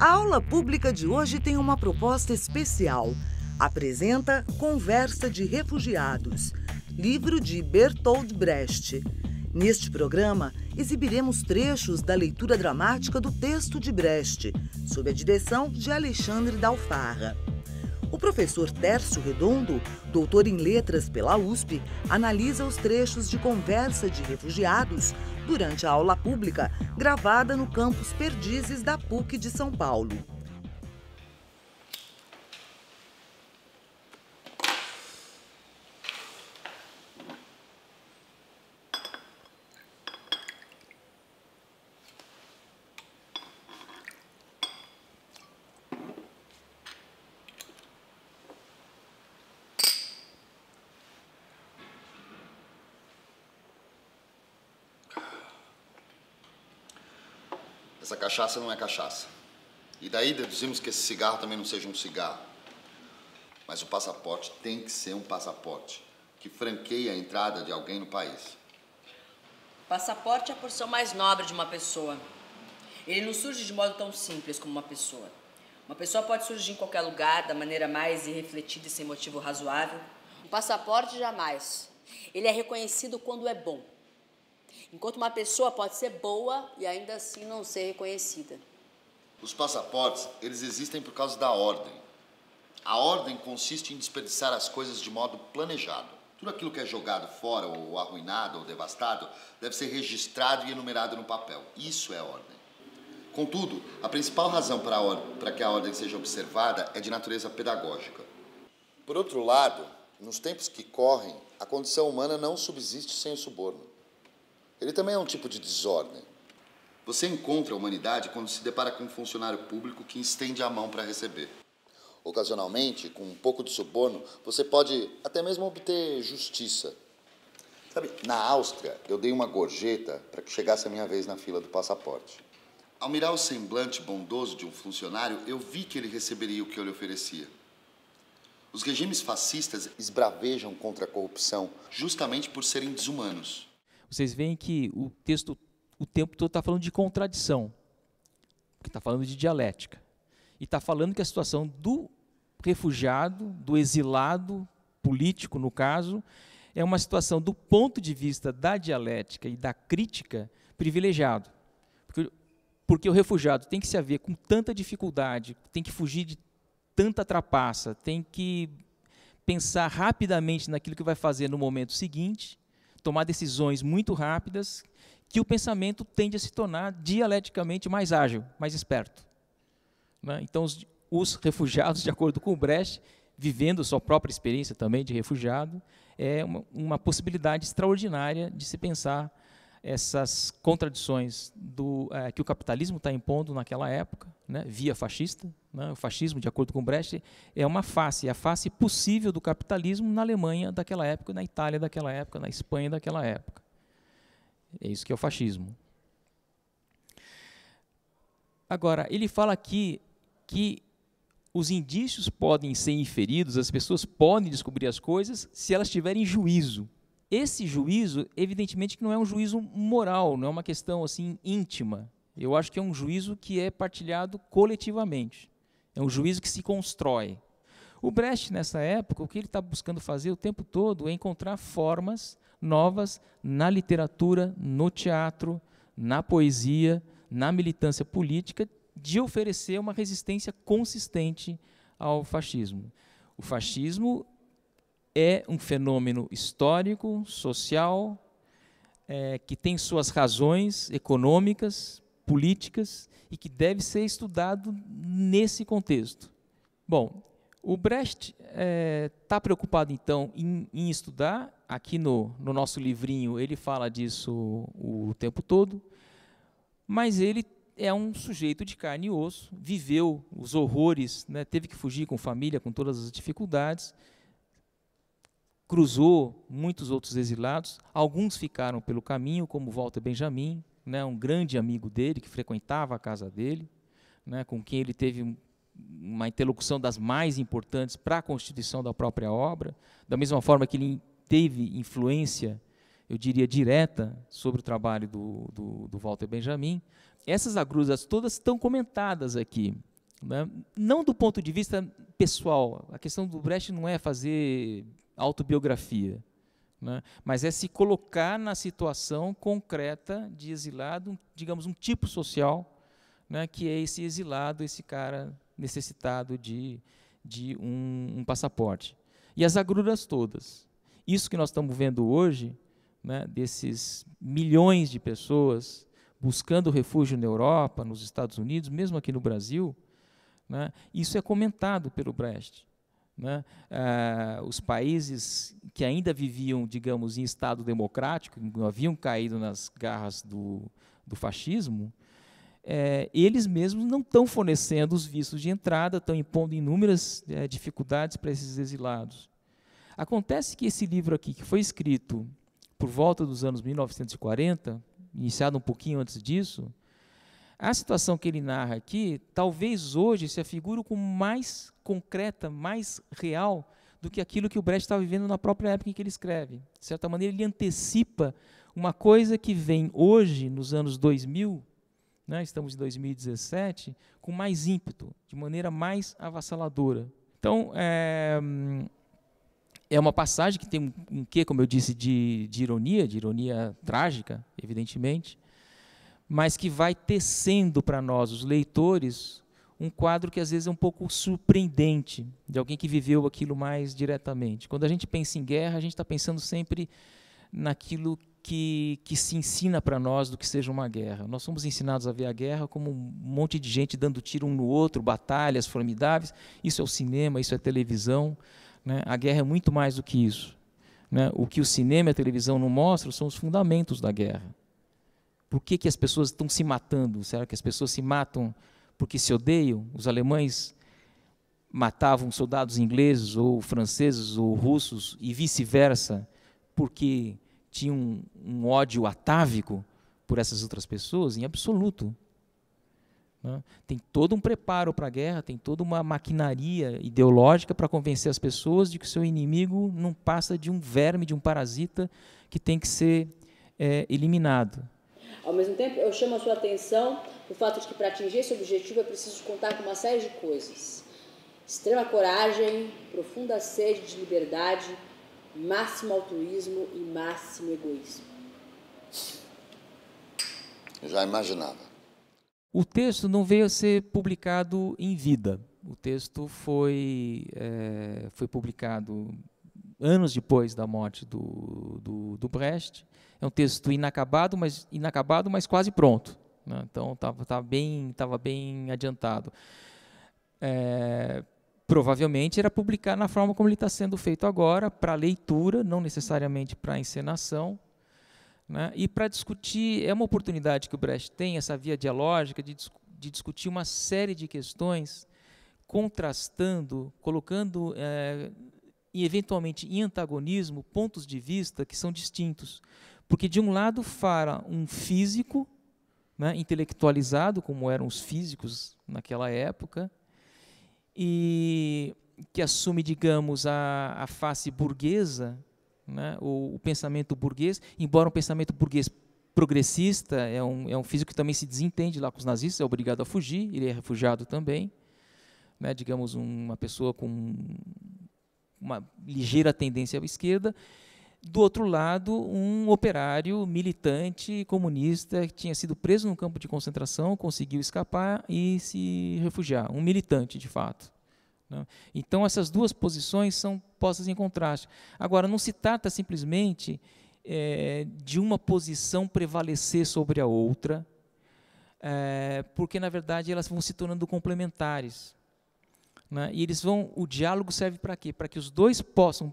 A aula pública de hoje tem uma proposta especial. Apresenta Conversa de Refugiados, livro de Bertold Brecht. Neste programa, exibiremos trechos da leitura dramática do texto de Brecht, sob a direção de Alexandre Dalfarra. O professor Tércio Redondo, doutor em letras pela USP, analisa os trechos de conversa de refugiados durante a aula pública gravada no campus Perdizes da PUC de São Paulo. Essa cachaça não é cachaça. E daí deduzimos que esse cigarro também não seja um cigarro. Mas o passaporte tem que ser um passaporte que franqueia a entrada de alguém no país. Passaporte é a porção mais nobre de uma pessoa. Ele não surge de modo tão simples como uma pessoa. Uma pessoa pode surgir em qualquer lugar, da maneira mais irrefletida e sem motivo razoável. Um passaporte jamais. Ele é reconhecido quando é bom. Enquanto uma pessoa pode ser boa e ainda assim não ser reconhecida. Os passaportes, eles existem por causa da ordem. A ordem consiste em desperdiçar as coisas de modo planejado. Tudo aquilo que é jogado fora, ou arruinado, ou devastado, deve ser registrado e enumerado no papel. Isso é ordem. Contudo, a principal razão para, para que a ordem seja observada é de natureza pedagógica. Por outro lado, nos tempos que correm, a condição humana não subsiste sem o suborno. Ele também é um tipo de desordem. Você encontra a humanidade quando se depara com um funcionário público que estende a mão para receber. Ocasionalmente, com um pouco de suborno, você pode até mesmo obter justiça. Sabe, na Áustria, eu dei uma gorjeta para que chegasse a minha vez na fila do passaporte. Ao mirar o semblante bondoso de um funcionário, eu vi que ele receberia o que eu lhe oferecia. Os regimes fascistas esbravejam contra a corrupção justamente por serem desumanos vocês veem que o texto o tempo todo está falando de contradição, está falando de dialética. E está falando que a situação do refugiado, do exilado, político no caso, é uma situação do ponto de vista da dialética e da crítica privilegiado. Porque, porque o refugiado tem que se haver com tanta dificuldade, tem que fugir de tanta trapaça, tem que pensar rapidamente naquilo que vai fazer no momento seguinte, tomar decisões muito rápidas, que o pensamento tende a se tornar dialeticamente mais ágil, mais esperto. Né? Então, os, os, refugiados, de acordo com o Brecht, vivendo sua própria experiência também de refugiado, é uma, uma possibilidade extraordinária de se pensar essas contradições do, é, que o capitalismo está impondo naquela época, né, via fascista. Né, o fascismo, de acordo com Brecht, é uma face, é a face possível do capitalismo na Alemanha daquela época, na Itália daquela época, na Espanha daquela época. É isso que é o fascismo. Agora, ele fala aqui que os indícios podem ser inferidos, as pessoas podem descobrir as coisas se elas tiverem juízo. Esse juízo, evidentemente, que não é um juízo moral, não é uma questão assim íntima. Eu acho que é um juízo que é partilhado coletivamente. É um juízo que se constrói. O Brecht, nessa época, o que ele está buscando fazer o tempo todo é encontrar formas novas na literatura, no teatro, na poesia, na militância política, de oferecer uma resistência consistente ao fascismo. O fascismo é um fenômeno histórico, social, é, que tem suas razões econômicas, políticas e que deve ser estudado nesse contexto. Bom, o Brecht está é, tá preocupado então em, em estudar. Aqui no, no, nosso livrinho ele fala disso o, o tempo todo, mas ele é um sujeito de carne e osso, viveu os horrores, né, teve que fugir com família, com todas as dificuldades cruzou muitos outros exilados, alguns ficaram pelo caminho, como Walter Benjamin, né, um grande amigo dele, que frequentava a casa dele, né, com quem ele teve uma interlocução das mais importantes para a constituição da própria obra, da mesma forma que ele teve influência, eu diria, direta sobre o trabalho do, do, do Walter Benjamin. Essas agruras todas estão comentadas aqui. Né? Não do ponto de vista pessoal, a questão do Brecht não é fazer autobiografia. Né? Mas é se colocar na situação concreta de exilado, digamos, um tipo social, né, que é esse exilado, esse cara necessitado de, de um, um passaporte. E as agruras todas. Isso que nós estamos vendo hoje, né, desses milhões de pessoas buscando refúgio na Europa, nos Estados Unidos, mesmo aqui no Brasil, né, isso é comentado pelo Brecht. Né? Ah, os países que ainda viviam, digamos, em estado democrático, não haviam caído nas garras do, do fascismo, é, eles mesmos não estão fornecendo os vistos de entrada, estão impondo inúmeras é, dificuldades para esses exilados. Acontece que esse livro aqui, que foi escrito por volta dos anos 1940, iniciado um pouquinho antes disso, a situação que ele narra aqui, talvez hoje se afigure como mais concreta, mais real do que aquilo que o Brecht está vivendo na própria época em que ele escreve. De certa maneira, ele antecipa uma coisa que vem hoje, nos anos 2000, né, estamos em 2017, com mais ímpeto, de maneira mais avassaladora. Então, é, é uma passagem que tem um, um quê, como eu disse, de, de ironia, de ironia trágica, evidentemente, mas que vai tecendo para nós, os leitores, um quadro que às vezes é um pouco surpreendente, de alguém que viveu aquilo mais diretamente. Quando a gente pensa em guerra, a gente está pensando sempre naquilo que, que se ensina para nós do que seja uma guerra. Nós somos ensinados a ver a guerra como um monte de gente dando tiro um no outro, batalhas formidáveis. Isso é o cinema, isso é televisão. Né? A guerra é muito mais do que isso. Né? O que o cinema e a televisão não mostram são os fundamentos da guerra. Por que, que as pessoas estão se matando? Será que as pessoas se matam porque se odeiam. Os alemães matavam soldados ingleses ou franceses ou russos e vice-versa, porque tinham um, um ódio atávico por essas outras pessoas? Em absoluto. Né? Tem todo um preparo para a guerra, tem toda uma maquinaria ideológica para convencer as pessoas de que o seu inimigo não passa de um verme, de um parasita que tem que ser é, eliminado. Ao mesmo tempo, eu chamo a sua atenção o fato de que para atingir esse objetivo é preciso contar com uma série de coisas: extrema coragem, profunda sede de liberdade, máximo altruísmo e máximo egoísmo. já imaginava. O texto não veio a ser publicado em vida. O texto foi, é, foi publicado anos depois da morte do, do, do Brecht é um texto inacabado, mas inacabado, mas quase pronto. Né? Então estava bem, tava bem adiantado. É, provavelmente era publicar na forma como ele está sendo feito agora, para leitura, não necessariamente para encenação. Né? E para discutir, é uma oportunidade que o Brecht tem, essa via dialógica, de, de discutir uma série de questões, contrastando, colocando é, e eventualmente em antagonismo pontos de vista que são distintos. Porque, de um lado, fala um físico, né, intelectualizado, como eram os físicos naquela época, e que assume, digamos, a, a face burguesa, né, o, o, pensamento burguês, embora um pensamento burguês progressista, é um, é um físico que também se desentende lá com os nazistas, é obrigado a fugir, ele é refugiado também, né, digamos, um, uma pessoa com uma ligeira tendência à esquerda, do outro lado, um operário militante comunista que tinha sido preso num campo de concentração, conseguiu escapar e se refugiar, um militante de fato. Né? Então, essas duas posições são postas em contraste. Agora, não se trata simplesmente é, de uma posição prevalecer sobre a outra, é, porque, na verdade, elas vão se tornando complementares. Né? E eles vão. O diálogo serve para quê? Para que os dois possam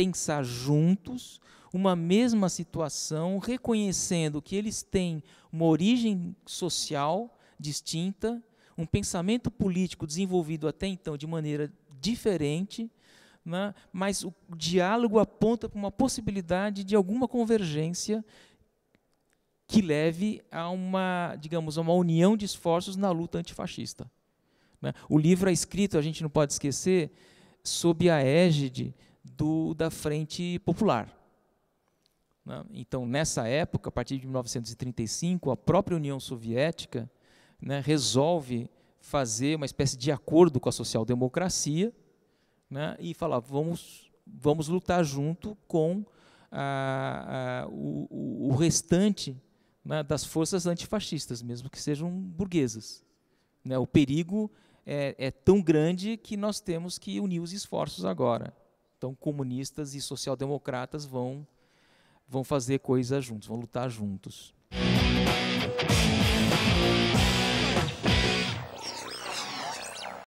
pensar juntos uma mesma situação, reconhecendo que eles têm uma origem social distinta, um pensamento político desenvolvido até então de maneira diferente, né? mas o diálogo aponta para uma possibilidade de alguma convergência que leve a uma, digamos, uma união de esforços na luta antifascista. Né? O livro é escrito, a gente não pode esquecer, sob a égide do, da Frente Popular. Né? Então, nessa época, a partir de 1935, a própria União Soviética né, resolve fazer uma espécie de acordo com a social-democracia né, e falar: vamos, vamos lutar junto com a, a, o, o, restante né, das forças antifascistas, mesmo que sejam burguesas. Né, o perigo é, é tão grande que nós temos que unir os esforços agora. Então, comunistas e social-democratas vão, vão fazer coisas juntos, vão lutar juntos.